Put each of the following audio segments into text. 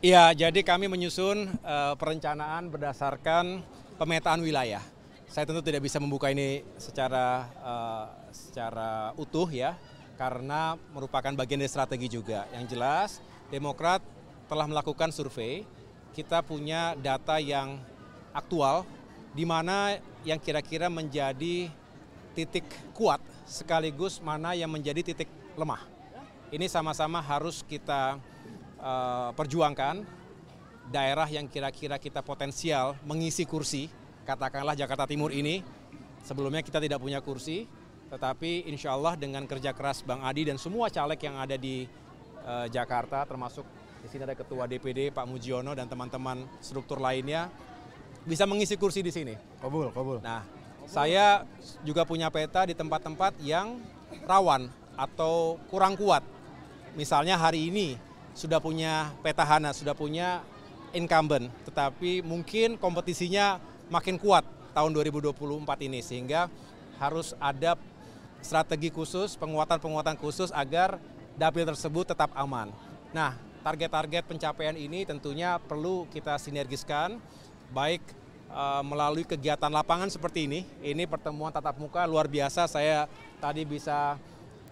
Iya, jadi kami menyusun uh, perencanaan berdasarkan pemetaan wilayah. Saya tentu tidak bisa membuka ini secara uh, secara utuh ya, karena merupakan bagian dari strategi juga. Yang jelas, Demokrat telah melakukan survei. Kita punya data yang aktual, di mana yang kira-kira menjadi titik kuat sekaligus mana yang menjadi titik lemah ini sama-sama harus kita uh, perjuangkan daerah yang kira-kira kita potensial mengisi kursi, katakanlah Jakarta Timur ini, sebelumnya kita tidak punya kursi, tetapi insya Allah dengan kerja keras Bang Adi dan semua caleg yang ada di uh, Jakarta, termasuk di sini ada Ketua DPD Pak Mujiono dan teman-teman struktur lainnya, bisa mengisi kursi di sini. Kabul, kabul. Nah, saya juga punya peta di tempat-tempat yang rawan atau kurang kuat misalnya hari ini sudah punya petahana, sudah punya incumbent, tetapi mungkin kompetisinya makin kuat tahun 2024 ini sehingga harus ada strategi khusus, penguatan-penguatan khusus agar dapil tersebut tetap aman. Nah, target-target pencapaian ini tentunya perlu kita sinergiskan baik eh, melalui kegiatan lapangan seperti ini. Ini pertemuan tatap muka luar biasa. Saya tadi bisa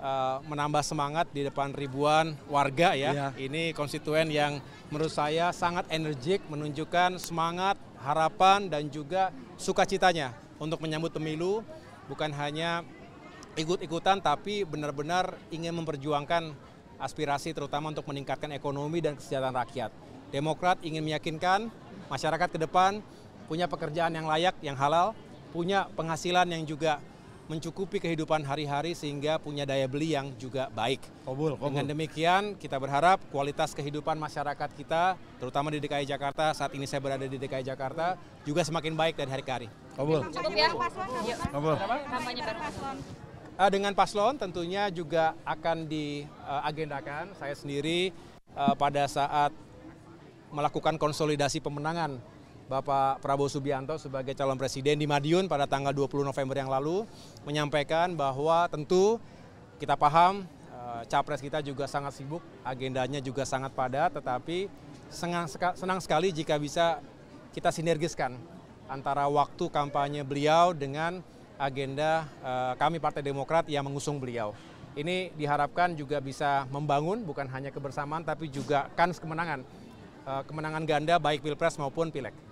Eh, menambah semangat di depan ribuan warga ya. ya. Ini konstituen yang menurut saya sangat energik menunjukkan semangat, harapan dan juga sukacitanya untuk menyambut pemilu bukan hanya ikut-ikutan tapi benar-benar ingin memperjuangkan aspirasi terutama untuk meningkatkan ekonomi dan kesejahteraan rakyat. Demokrat ingin meyakinkan masyarakat ke depan punya pekerjaan yang layak, yang halal, punya penghasilan yang juga mencukupi kehidupan hari-hari sehingga punya daya beli yang juga baik. Kobul, kobul. Dengan demikian kita berharap kualitas kehidupan masyarakat kita terutama di DKI Jakarta saat ini saya berada di DKI Jakarta juga semakin baik dari hari ke hari. Kobul. Cukup ya. Kobul. Ah, dengan paslon tentunya juga akan diagendakan ah, saya sendiri ah, pada saat melakukan konsolidasi pemenangan Bapak Prabowo Subianto sebagai calon presiden di Madiun pada tanggal 20 November yang lalu menyampaikan bahwa tentu kita paham eh, capres kita juga sangat sibuk, agendanya juga sangat padat, tetapi senang sekali jika bisa kita sinergiskan antara waktu kampanye beliau dengan agenda eh, kami Partai Demokrat yang mengusung beliau. Ini diharapkan juga bisa membangun bukan hanya kebersamaan tapi juga kans kemenangan eh, kemenangan ganda baik pilpres maupun pileg.